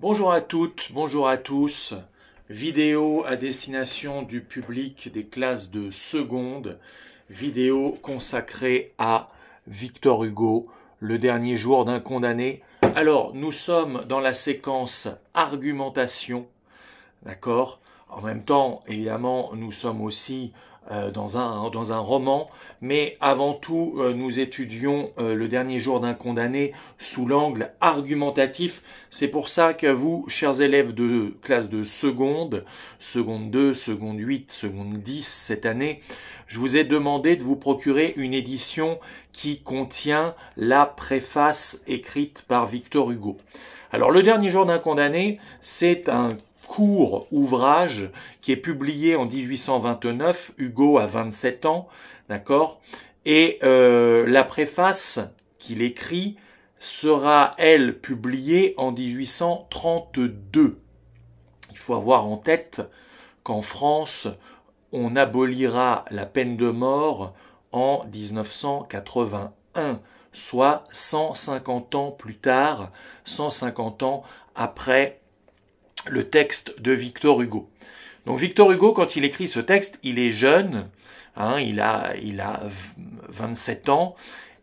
Bonjour à toutes, bonjour à tous. Vidéo à destination du public des classes de seconde. Vidéo consacrée à Victor Hugo, le dernier jour d'un condamné. Alors, nous sommes dans la séquence argumentation. D'accord En même temps, évidemment, nous sommes aussi euh, dans, un, hein, dans un roman, mais avant tout, euh, nous étudions euh, le dernier jour d'un condamné sous l'angle argumentatif. C'est pour ça que vous, chers élèves de classe de seconde, seconde 2, seconde 8, seconde 10 cette année, je vous ai demandé de vous procurer une édition qui contient la préface écrite par Victor Hugo. Alors, le dernier jour d'un condamné, c'est un court ouvrage qui est publié en 1829, Hugo a 27 ans, d'accord Et euh, la préface qu'il écrit sera, elle, publiée en 1832. Il faut avoir en tête qu'en France, on abolira la peine de mort en 1981, soit 150 ans plus tard, 150 ans après le texte de Victor Hugo. Donc Victor Hugo, quand il écrit ce texte, il est jeune, hein, il, a, il a 27 ans,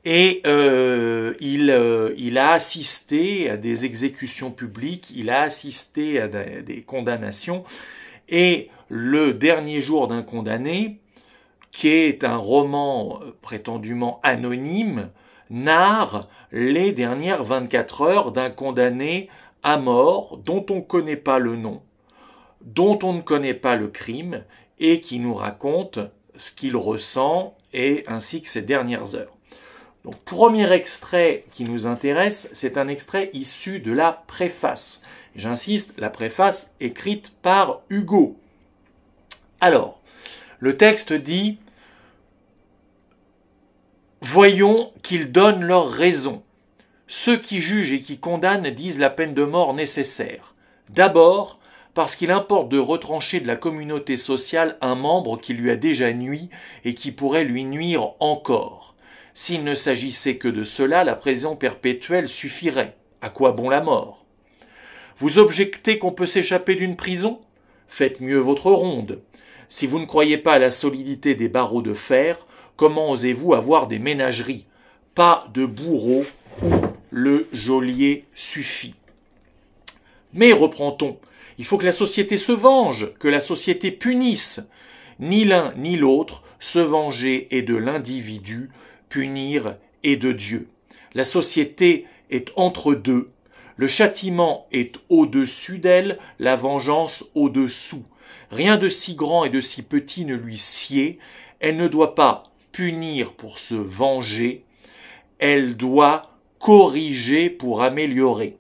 et euh, il, euh, il, a assisté à des exécutions publiques, il a assisté à des, des condamnations, et le dernier jour d'un condamné, qui est un roman prétendument anonyme, narre les dernières 24 heures d'un condamné à mort dont on ne connaît pas le nom, dont on ne connaît pas le crime, et qui nous raconte ce qu'il ressent et ainsi que ses dernières heures. Donc, premier extrait qui nous intéresse, c'est un extrait issu de la préface. J'insiste, la préface écrite par Hugo. Alors, le texte dit Voyons qu'ils donnent leur raison. Ceux qui jugent et qui condamnent disent la peine de mort nécessaire. D'abord, parce qu'il importe de retrancher de la communauté sociale un membre qui lui a déjà nui et qui pourrait lui nuire encore. S'il ne s'agissait que de cela, la prison perpétuelle suffirait. À quoi bon la mort Vous objectez qu'on peut s'échapper d'une prison Faites mieux votre ronde. Si vous ne croyez pas à la solidité des barreaux de fer, comment osez-vous avoir des ménageries Pas de bourreaux ou suffit. Mais reprend-on, il faut que la société se venge, que la société punisse. Ni l'un ni l'autre, se venger est de l'individu, punir est de Dieu. La société est entre deux. Le châtiment est au-dessus d'elle, la vengeance au-dessous. Rien de si grand et de si petit ne lui sied. Elle ne doit pas punir pour se venger, elle doit corriger pour améliorer.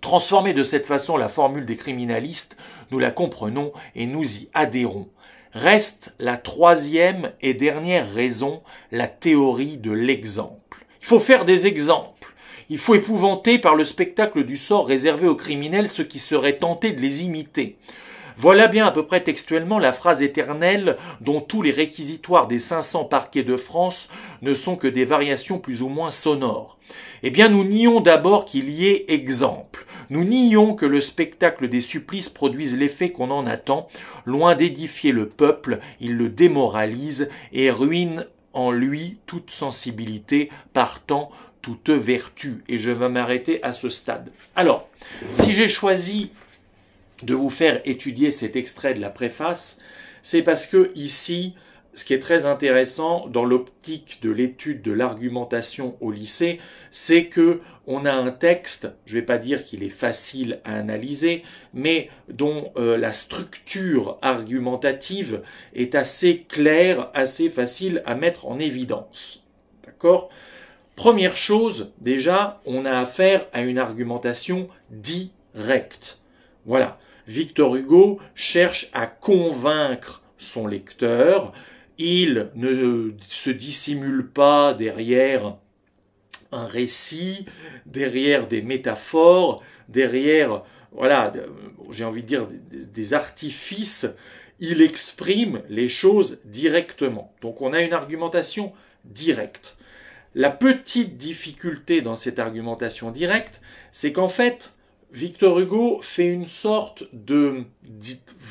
Transformer de cette façon la formule des criminalistes, nous la comprenons et nous y adhérons. Reste la troisième et dernière raison, la théorie de l'exemple. Il faut faire des exemples. Il faut épouvanter par le spectacle du sort réservé aux criminels ceux qui seraient tentés de les imiter. Voilà bien à peu près textuellement la phrase éternelle dont tous les réquisitoires des 500 parquets de France ne sont que des variations plus ou moins sonores. Eh bien, nous nions d'abord qu'il y ait exemple. Nous nions que le spectacle des supplices produise l'effet qu'on en attend. Loin d'édifier le peuple, il le démoralise et ruine en lui toute sensibilité, partant toute vertu. Et je vais m'arrêter à ce stade. Alors, si j'ai choisi de vous faire étudier cet extrait de la préface, c'est parce que ici, ce qui est très intéressant dans l'optique de l'étude de l'argumentation au lycée, c'est que on a un texte, je ne vais pas dire qu'il est facile à analyser, mais dont euh, la structure argumentative est assez claire, assez facile à mettre en évidence. D'accord Première chose, déjà, on a affaire à une argumentation directe. Voilà. Victor Hugo cherche à convaincre son lecteur, il ne se dissimule pas derrière un récit, derrière des métaphores, derrière, voilà, j'ai envie de dire, des artifices, il exprime les choses directement. Donc on a une argumentation directe. La petite difficulté dans cette argumentation directe, c'est qu'en fait, Victor Hugo fait une sorte de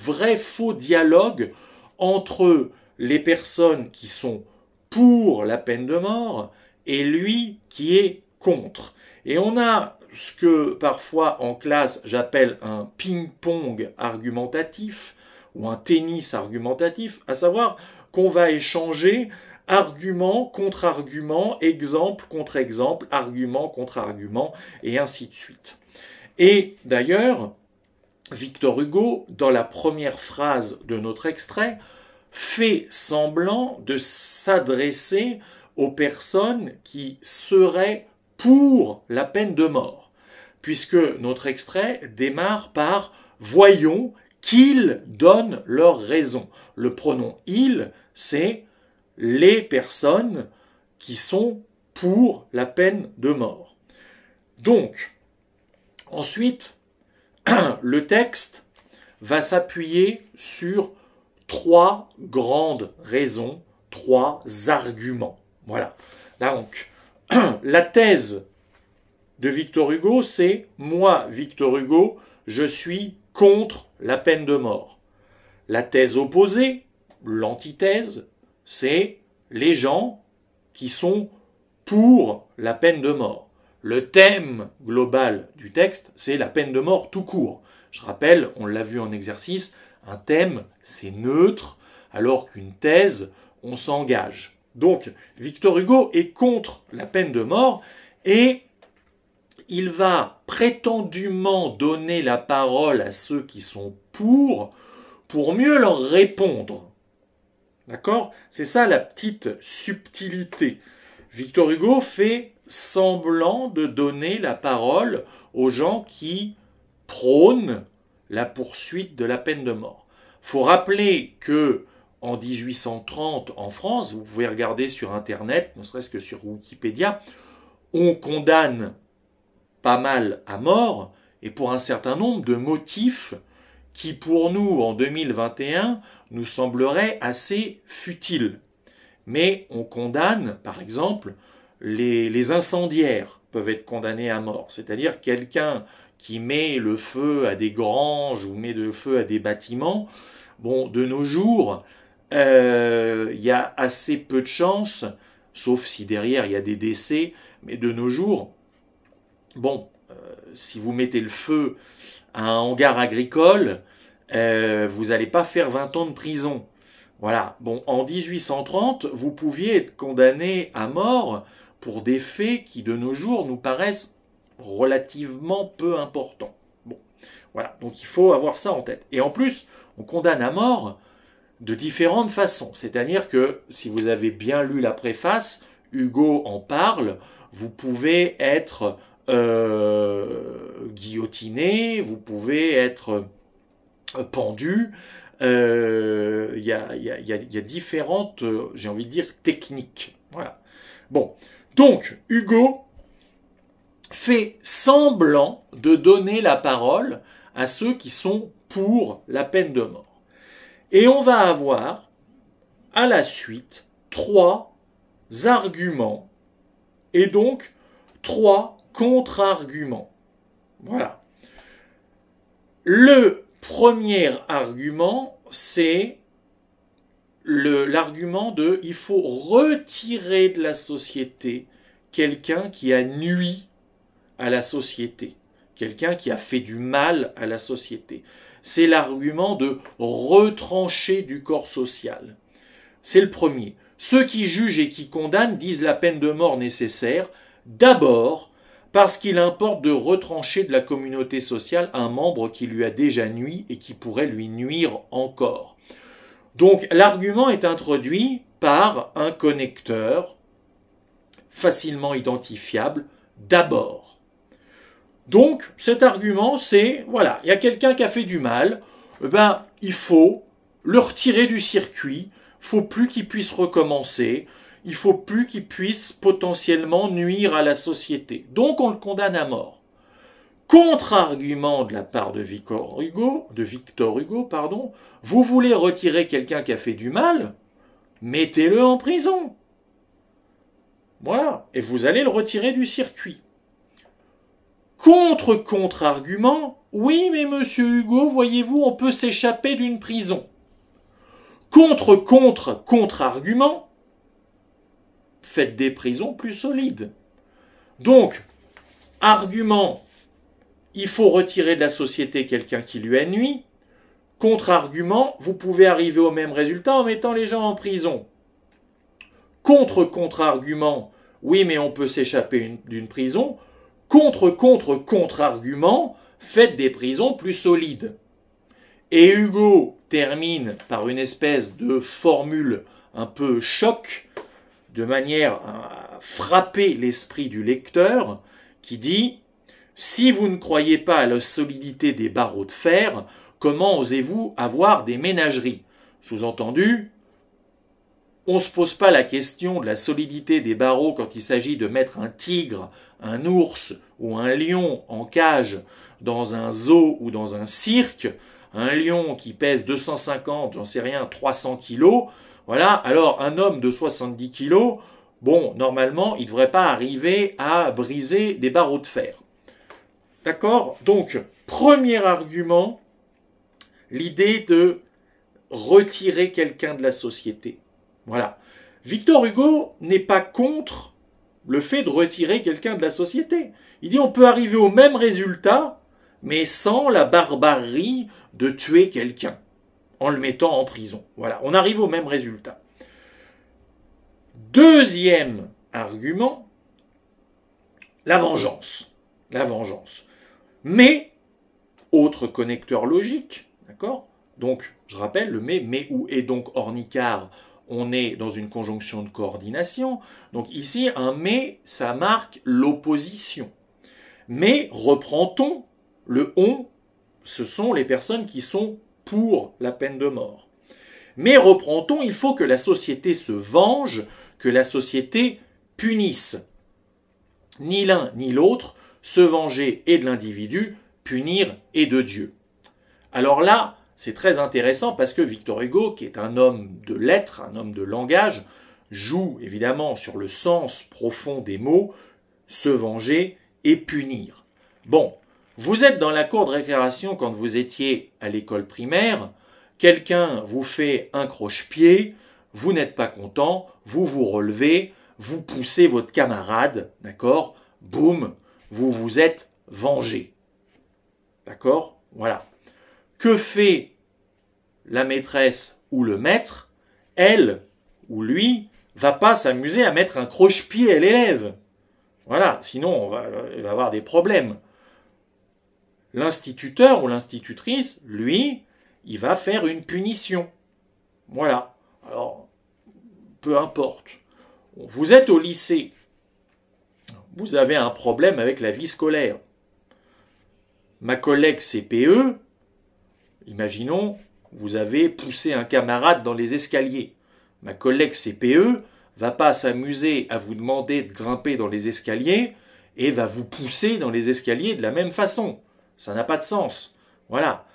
vrai faux dialogue entre les personnes qui sont pour la peine de mort et lui qui est contre. Et on a ce que parfois en classe j'appelle un ping-pong argumentatif ou un tennis argumentatif, à savoir qu'on va échanger argument contre argument, exemple contre exemple, argument contre argument, et ainsi de suite. Et d'ailleurs, Victor Hugo, dans la première phrase de notre extrait, fait semblant de s'adresser aux personnes qui seraient pour la peine de mort, puisque notre extrait démarre par Voyons qu'ils donnent leur raison. Le pronom il, c'est les personnes qui sont pour la peine de mort. Donc, Ensuite, le texte va s'appuyer sur trois grandes raisons, trois arguments. Voilà. donc, la thèse de Victor Hugo, c'est moi, Victor Hugo, je suis contre la peine de mort. La thèse opposée, l'antithèse, c'est les gens qui sont pour la peine de mort. Le thème global du texte, c'est la peine de mort tout court. Je rappelle, on l'a vu en exercice, un thème, c'est neutre, alors qu'une thèse, on s'engage. Donc, Victor Hugo est contre la peine de mort et il va prétendument donner la parole à ceux qui sont pour, pour mieux leur répondre. D'accord C'est ça la petite subtilité. Victor Hugo fait semblant de donner la parole aux gens qui prônent la poursuite de la peine de mort. Faut rappeler que en 1830 en France, vous pouvez regarder sur internet, ne serait-ce que sur Wikipédia, on condamne pas mal à mort et pour un certain nombre de motifs qui pour nous en 2021 nous sembleraient assez futiles. Mais on condamne par exemple les, incendiaires peuvent être condamnés à mort, c'est-à-dire quelqu'un qui met le feu à des granges ou met le feu à des bâtiments, bon, de nos jours, euh, il y a assez peu de chances, sauf si derrière il y a des décès, mais de nos jours, bon, euh, si vous mettez le feu à un hangar agricole, euh, vous n'allez pas faire 20 ans de prison. Voilà. Bon, en 1830, vous pouviez être condamné à mort pour des faits qui de nos jours nous paraissent relativement peu importants. Bon, voilà, donc il faut avoir ça en tête. Et en plus, on condamne à mort de différentes façons. C'est-à-dire que si vous avez bien lu la préface, Hugo en parle, vous pouvez être euh, guillotiné, vous pouvez être pendu. Il y, a, différentes, euh, j'ai envie de dire, techniques. Voilà. Bon, donc, Hugo fait semblant de donner la parole à ceux qui sont pour la peine de mort. Et on va avoir, à la suite, trois arguments et donc trois contre-arguments. Voilà. Le premier argument, c'est l'argument de il faut retirer de la société quelqu'un qui a nui à la société, quelqu'un qui a fait du mal à la société. C'est l'argument de retrancher du corps social. C'est le premier. Ceux qui jugent et qui condamnent disent la peine de mort nécessaire, d'abord parce qu'il importe de retrancher de la communauté sociale un membre qui lui a déjà nui et qui pourrait lui nuire encore. Donc l'argument est introduit par un connecteur facilement identifiable d'abord. Donc cet argument c'est, voilà, il y a quelqu'un qui a fait du mal, eh ben, il faut le retirer du circuit, il faut plus qu'il puisse recommencer, il faut plus qu'il puisse potentiellement nuire à la société. Donc on le condamne à mort contre-argument de la part de Victor Hugo, de Victor Hugo, pardon, vous voulez retirer quelqu'un qui a fait du mal, mettez-le en prison. Voilà, et vous allez le retirer du circuit. Contre-contre-argument, oui, mais monsieur Hugo, voyez-vous, on peut s'échapper d'une prison. Contre-contre-contre-argument, faites des prisons plus solides. Donc, argument il faut retirer de la société quelqu'un qui lui a nuit. Contre-argument, vous pouvez arriver au même résultat en mettant les gens en prison. Contre-contre-argument, oui mais on peut s'échapper d'une prison. Contre-contre-contre-argument, faites des prisons plus solides. Et Hugo termine par une espèce de formule un peu choc, de manière à frapper l'esprit du lecteur, qui dit si vous ne croyez pas à la solidité des barreaux de fer, comment osez-vous avoir des ménageries Sous-entendu, on ne se pose pas la question de la solidité des barreaux quand il s'agit de mettre un tigre, un ours ou un lion en cage dans un zoo ou dans un cirque. Un lion qui pèse 250, j'en sais rien, 300 kilos. Voilà. Alors, un homme de 70 kilos, bon, normalement, il ne devrait pas arriver à briser des barreaux de fer. D'accord Donc, premier argument, l'idée de retirer quelqu'un de la société. Voilà. Victor Hugo n'est pas contre le fait de retirer quelqu'un de la société. Il dit on peut arriver au même résultat, mais sans la barbarie de tuer quelqu'un, en le mettant en prison. Voilà, on arrive au même résultat. Deuxième argument, la vengeance. La vengeance mais autre connecteur logique, d'accord Donc, je rappelle, le mais, mais ou est donc ornicard, on est dans une conjonction de coordination. Donc ici, un mais, ça marque l'opposition. Mais reprend-on le on, ce sont les personnes qui sont pour la peine de mort. Mais reprend-on, il faut que la société se venge, que la société punisse. Ni l'un ni l'autre se venger et de l'individu, punir et de Dieu. Alors là, c'est très intéressant parce que Victor Hugo, qui est un homme de lettres, un homme de langage, joue évidemment sur le sens profond des mots, se venger et punir. Bon, vous êtes dans la cour de récréation quand vous étiez à l'école primaire, quelqu'un vous fait un croche-pied, vous n'êtes pas content, vous vous relevez, vous poussez votre camarade, d'accord Boum, vous vous êtes vengé. D'accord Voilà. Que fait la maîtresse ou le maître Elle ou lui va pas s'amuser à mettre un croche-pied à l'élève. Voilà, sinon on va, il va avoir des problèmes. L'instituteur ou l'institutrice, lui, il va faire une punition. Voilà. Alors, peu importe. Vous êtes au lycée, vous avez un problème avec la vie scolaire. Ma collègue CPE, imaginons, vous avez poussé un camarade dans les escaliers. Ma collègue CPE va pas s'amuser à vous demander de grimper dans les escaliers et va vous pousser dans les escaliers de la même façon. Ça n'a pas de sens. Voilà.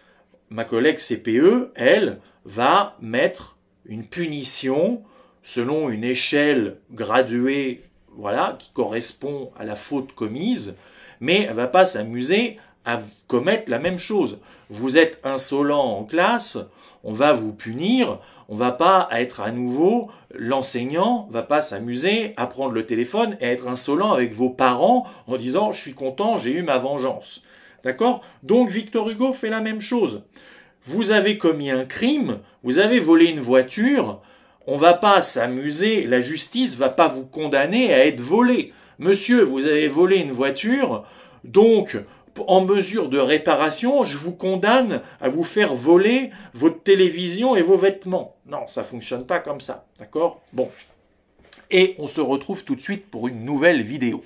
Ma collègue CPE, elle, va mettre une punition selon une échelle graduée voilà, qui correspond à la faute commise, mais elle va pas s'amuser à commettre la même chose. Vous êtes insolent en classe, on va vous punir, on va pas être à nouveau, l'enseignant va pas s'amuser à prendre le téléphone et être insolent avec vos parents en disant je suis content, j'ai eu ma vengeance. D'accord Donc Victor Hugo fait la même chose. Vous avez commis un crime, vous avez volé une voiture, on va pas s'amuser, la justice va pas vous condamner à être volé. Monsieur, vous avez volé une voiture, donc en mesure de réparation, je vous condamne à vous faire voler votre télévision et vos vêtements. Non, ça fonctionne pas comme ça, d'accord Bon. Et on se retrouve tout de suite pour une nouvelle vidéo.